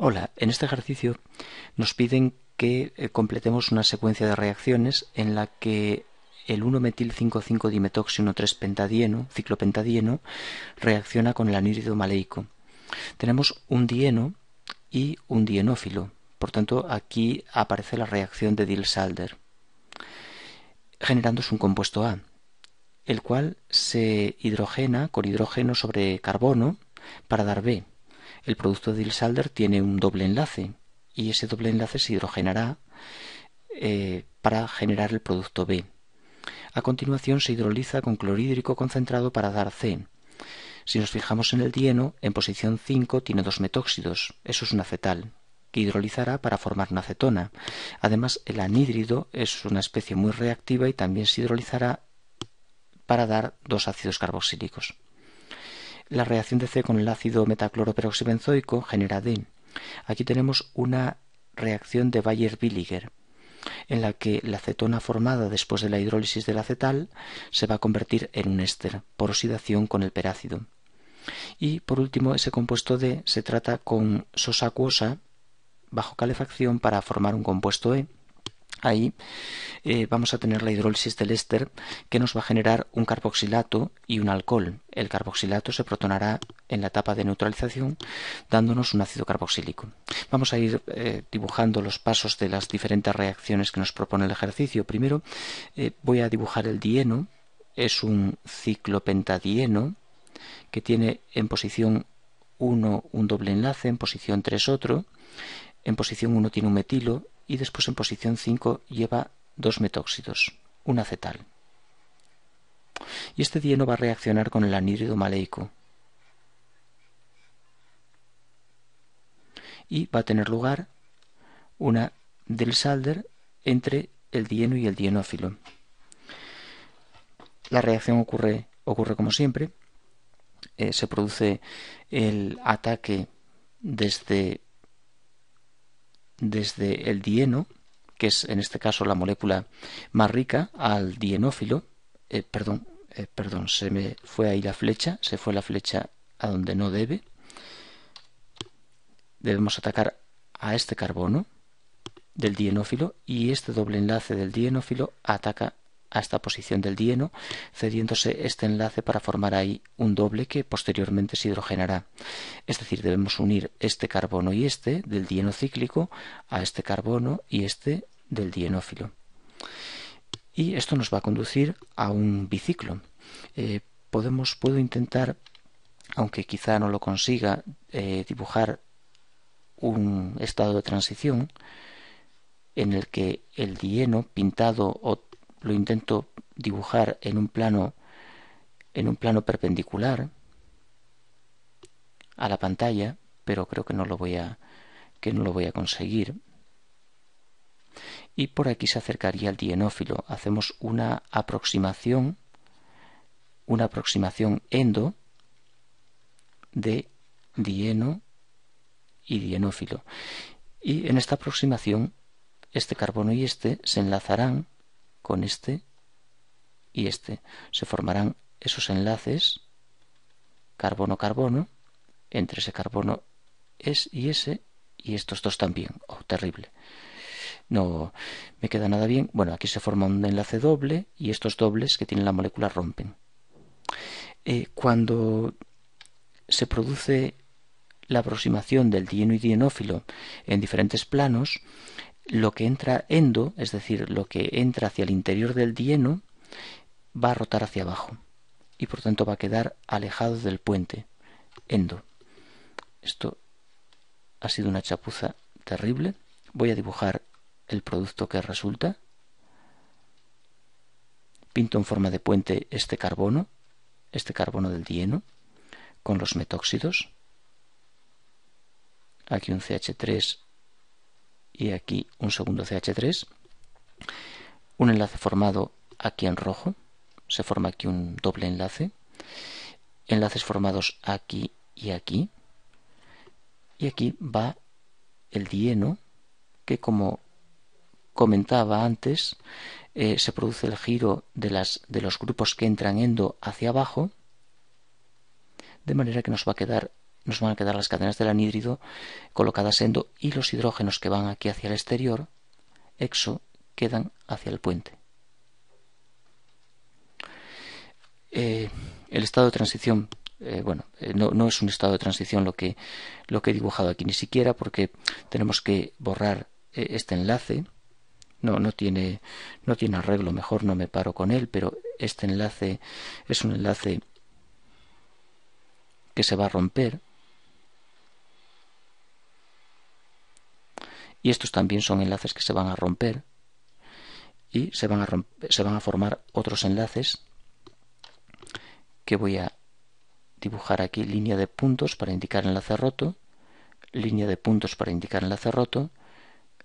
Hola, en este ejercicio nos piden que eh, completemos una secuencia de reacciones en la que el 1-metil-5,5-dimetoxino-3-pentadieno, ciclopentadieno, reacciona con el anhídrido maleico. Tenemos un dieno y un dienófilo, por tanto aquí aparece la reacción de Diels-Alder, generándose un compuesto A, el cual se hidrogena con hidrógeno sobre carbono para dar B el producto de diels tiene un doble enlace y ese doble enlace se hidrogenará eh, para generar el producto B. A continuación se hidroliza con clorhídrico concentrado para dar C. Si nos fijamos en el dieno, en posición 5 tiene dos metóxidos, eso es un acetal, que hidrolizará para formar una acetona. Además, el anhídrido es una especie muy reactiva y también se hidrolizará para dar dos ácidos carboxílicos la reacción de C con el ácido metacloroperoxibenzoico genera D. Aquí tenemos una reacción de Bayer-Billiger en la que la acetona formada después de la hidrólisis del acetal se va a convertir en un éster por oxidación con el perácido. Y por último, ese compuesto D se trata con sosa acuosa bajo calefacción para formar un compuesto E Ahí eh, vamos a tener la hidrólisis del éster que nos va a generar un carboxilato y un alcohol. El carboxilato se protonará en la etapa de neutralización dándonos un ácido carboxílico. Vamos a ir eh, dibujando los pasos de las diferentes reacciones que nos propone el ejercicio. Primero eh, voy a dibujar el dieno. Es un ciclopentadieno que tiene en posición 1 un doble enlace, en posición 3 otro. En posición 1 tiene un metilo, y después en posición 5 lleva dos metóxidos, un acetal. Y este dieno va a reaccionar con el anhídrido maleico y va a tener lugar una del salder entre el dieno y el dienófilo. La reacción ocurre, ocurre como siempre. Eh, se produce el ataque desde desde el dieno, que es en este caso la molécula más rica, al dienófilo. Eh, perdón, eh, perdón, se me fue ahí la flecha, se fue la flecha a donde no debe. Debemos atacar a este carbono del dienófilo y este doble enlace del dienófilo ataca a esta posición del dieno, cediéndose este enlace para formar ahí un doble que posteriormente se hidrogenará. Es decir, debemos unir este carbono y este del dieno cíclico a este carbono y este del dienófilo. Y esto nos va a conducir a un biciclo. Eh, podemos, puedo intentar, aunque quizá no lo consiga, eh, dibujar un estado de transición en el que el dieno pintado o lo intento dibujar en un plano en un plano perpendicular a la pantalla, pero creo que no lo voy a que no lo voy a conseguir. Y por aquí se acercaría el dienófilo. Hacemos una aproximación una aproximación endo de dieno y dienófilo. Y en esta aproximación este carbono y este se enlazarán con este y este. Se formarán esos enlaces carbono-carbono entre ese carbono S y ese y estos dos también. Oh, terrible. No me queda nada bien. Bueno, aquí se forma un enlace doble y estos dobles que tiene la molécula rompen. Eh, cuando se produce la aproximación del dieno y dienófilo en diferentes planos, lo que entra endo, es decir, lo que entra hacia el interior del dieno, va a rotar hacia abajo y por tanto va a quedar alejado del puente, endo. Esto ha sido una chapuza terrible. Voy a dibujar el producto que resulta. Pinto en forma de puente este carbono, este carbono del dieno, con los metóxidos. Aquí un CH3 y aquí un segundo CH3, un enlace formado aquí en rojo, se forma aquí un doble enlace, enlaces formados aquí y aquí, y aquí va el dieno, que como comentaba antes, eh, se produce el giro de, las, de los grupos que entran endo hacia abajo, de manera que nos va a quedar nos van a quedar las cadenas del anhídrido colocadas endo y los hidrógenos que van aquí hacia el exterior, exo, quedan hacia el puente. Eh, el estado de transición, eh, bueno, eh, no, es un estado de transición lo que, lo que he dibujado aquí, ni siquiera porque tenemos que borrar este enlace. No, no tiene, no tiene arreglo, mejor no me paro con él, pero este enlace es un enlace que se va a romper y estos también son enlaces que se van a romper y se van a, se van a formar otros enlaces que voy a dibujar aquí línea de puntos para indicar enlace roto, línea de puntos para indicar enlace roto,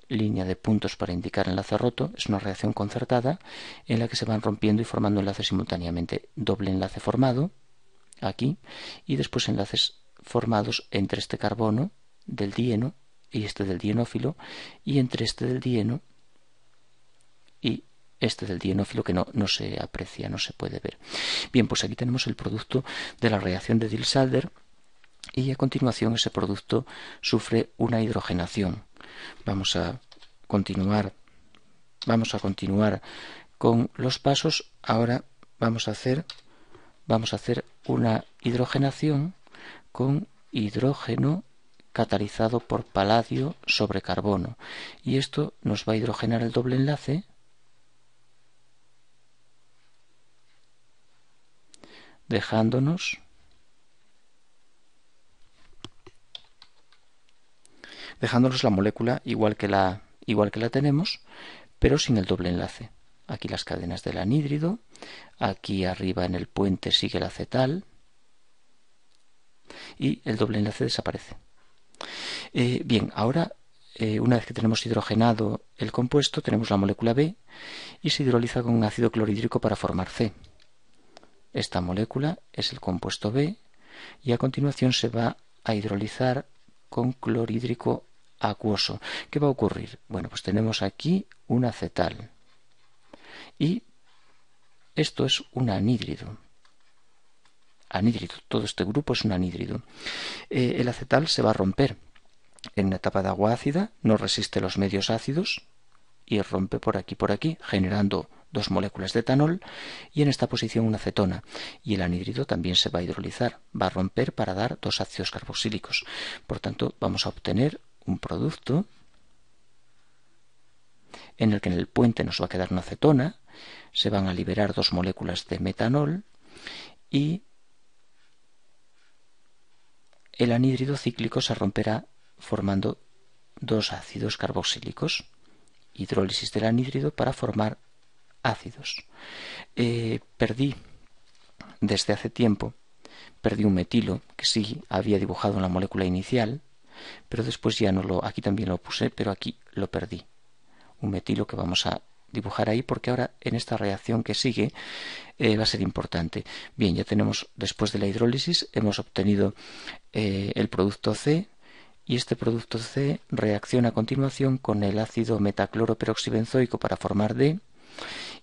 línea de puntos para indicar enlace roto, es una reacción concertada en la que se van rompiendo y formando enlaces simultáneamente, doble enlace formado aquí y después enlaces formados entre este carbono del dieno y este del dienófilo, y entre este del dieno y este del dienófilo que no, no se aprecia, no se puede ver. Bien, pues aquí tenemos el producto de la reacción de Diels-Alder y a continuación ese producto sufre una hidrogenación. Vamos a continuar vamos a continuar con los pasos. Ahora vamos a hacer vamos a hacer una hidrogenación con hidrógeno catalizado por paladio sobre carbono. Y esto nos va a hidrogenar el doble enlace. dejándonos dejándonos la molécula igual que la igual que la tenemos, pero sin el doble enlace. Aquí las cadenas del anhídrido, aquí arriba en el puente sigue el acetal y el doble enlace desaparece. Eh, bien, ahora, eh, una vez que tenemos hidrogenado el compuesto, tenemos la molécula B y se hidroliza con un ácido clorhídrico para formar C. Esta molécula es el compuesto B y a continuación se va a hidrolizar con clorhídrico acuoso. ¿Qué va a ocurrir? Bueno, pues tenemos aquí un acetal y esto es un anhídrido. Anhídrido, todo este grupo es un anhídrido. Eh, el acetal se va a romper en una etapa de agua ácida, no resiste los medios ácidos y rompe por aquí por aquí, generando dos moléculas de etanol y en esta posición una acetona. Y el anhídrido también se va a hidrolizar, va a romper para dar dos ácidos carboxílicos. Por tanto, vamos a obtener un producto en el que en el puente nos va a quedar una acetona, se van a liberar dos moléculas de metanol y el anhídrido cíclico se romperá formando dos ácidos carboxílicos, hidrólisis del anhídrido para formar ácidos. Eh, perdí desde hace tiempo, perdí un metilo que sí había dibujado en la molécula inicial, pero después ya no lo, aquí también lo puse, pero aquí lo perdí. Un metilo que vamos a dibujar ahí porque ahora en esta reacción que sigue eh, va a ser importante. Bien, ya tenemos después de la hidrólisis hemos obtenido eh, el producto C y este producto C reacciona a continuación con el ácido metacloroperoxibenzoico para formar D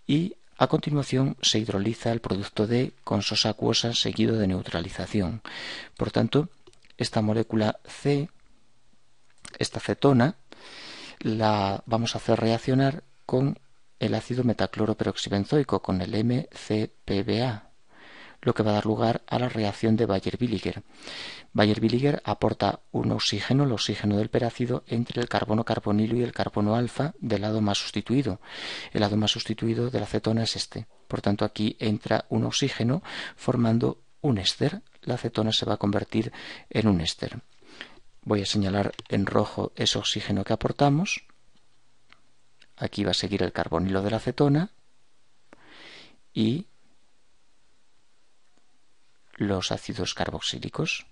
y a continuación se hidroliza el producto D con sosa acuosa seguido de neutralización. Por tanto, esta molécula C, esta cetona, la vamos a hacer reaccionar con el ácido metacloroperoxibenzoico, con el MCPBA, lo que va a dar lugar a la reacción de bayer billiger bayer billiger aporta un oxígeno, el oxígeno del perácido, entre el carbono carbonilo y el carbono alfa del lado más sustituido. El lado más sustituido de la acetona es este. Por tanto, aquí entra un oxígeno formando un éster. La acetona se va a convertir en un éster. Voy a señalar en rojo ese oxígeno que aportamos. Aquí va a seguir el carbonilo de la acetona y los ácidos carboxílicos?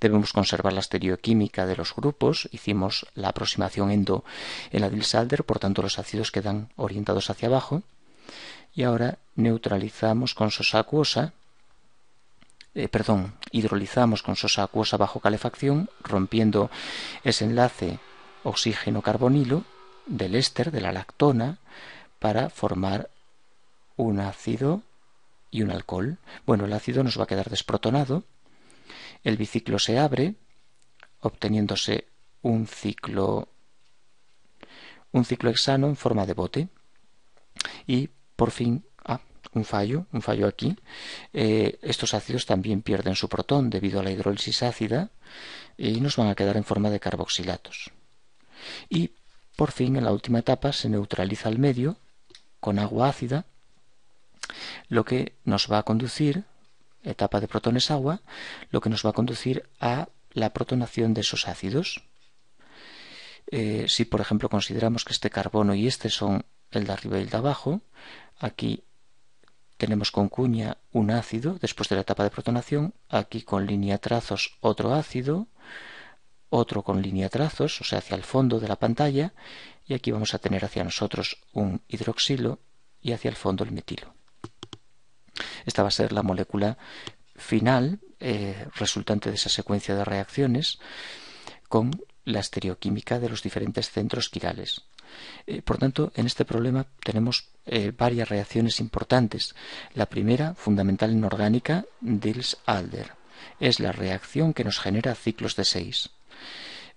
Debemos conservar la estereoquímica de los grupos. Hicimos la aproximación endo en la Dilsalder, por tanto los ácidos quedan orientados hacia abajo. Y ahora neutralizamos con sosa acuosa, eh, perdón, hidrolizamos con sosa acuosa bajo calefacción, rompiendo ese enlace oxígeno-carbonilo del éster, de la lactona, para formar un ácido y un alcohol. Bueno, el ácido nos va a quedar desprotonado, el biciclo se abre, obteniéndose un ciclo un hexano en forma de bote. Y por fin, ah, un fallo, un fallo aquí. Eh, estos ácidos también pierden su protón debido a la hidrólisis ácida y nos van a quedar en forma de carboxilatos. Y por fin, en la última etapa, se neutraliza el medio con agua ácida lo que nos va a conducir, etapa de protones agua, lo que nos va a conducir a la protonación de esos ácidos. Eh, si por ejemplo consideramos que este carbono y este son el de arriba y el de abajo, aquí tenemos con cuña un ácido después de la etapa de protonación, aquí con línea trazos otro ácido, otro con línea trazos, o sea, hacia el fondo de la pantalla, y aquí vamos a tener hacia nosotros un hidroxilo y hacia el fondo el metilo. Esta va a ser la molécula final eh, resultante de esa secuencia de reacciones con la estereoquímica de los diferentes centros quirales. Eh, por tanto, en este problema tenemos eh, varias reacciones importantes. La primera, fundamental en orgánica, Diels-Alder. Es la reacción que nos genera ciclos de 6.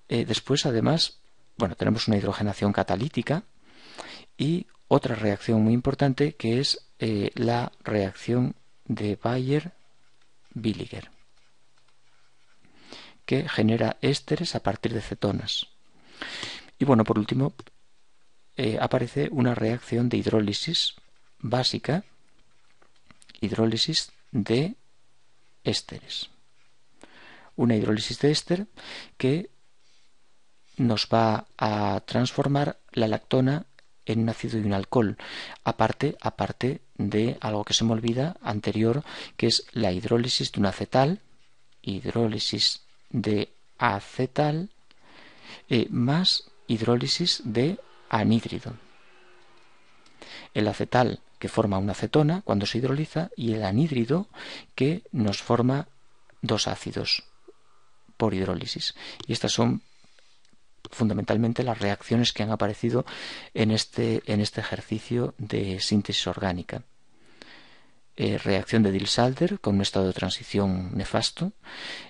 después, además, bueno, tenemos una hidrogenación catalítica y otra reacción muy importante que es la reacción de Bayer Billiger, que genera ésteres a partir de cetonas. Y bueno, por último, eh, aparece una reacción de hidrólisis básica, hidrólisis de ésteres. Una hidrólisis de éster que nos va a transformar la lactona en un ácido y un alcohol, aparte, aparte de algo que se me olvida anterior, que es la hidrólisis de un acetal, hidrólisis de acetal, eh, más hidrólisis de anhídrido. El acetal que forma una acetona cuando se hidroliza y el anhídrido que nos forma dos ácidos por hidrólisis. Y estas son fundamentalmente las reacciones que han aparecido en este, en este ejercicio de síntesis orgánica. Eh, reacción de Diels-Alder con un estado de transición nefasto,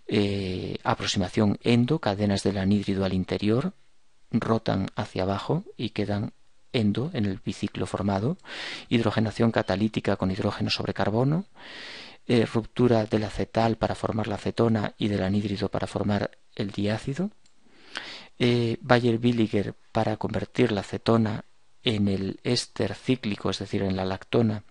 eh, aproximación endo, cadenas del anhídrido al interior, rotan hacia abajo y quedan endo en el biciclo formado, hidrogenación catalítica con hidrógeno sobre carbono, eh, ruptura del acetal para formar la acetona y del anhídrido para formar el diácido, eh, Bayer-Billiger para convertir la acetona en el éster cíclico, es decir, en la lactona,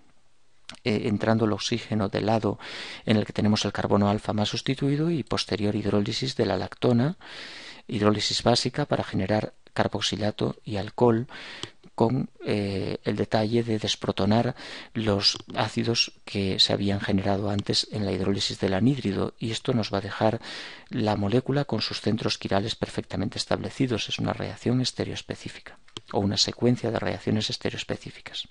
eh, entrando el oxígeno del lado en el que tenemos el carbono alfa más sustituido y posterior hidrólisis de la lactona, hidrólisis básica para generar carboxilato y alcohol con eh, el detalle de desprotonar los ácidos que se habían generado antes en la hidrólisis del anhídrido y esto nos va a dejar la molécula con sus centros quirales perfectamente establecidos. Es una reacción estereoespecífica o una secuencia de reacciones estereoespecíficas.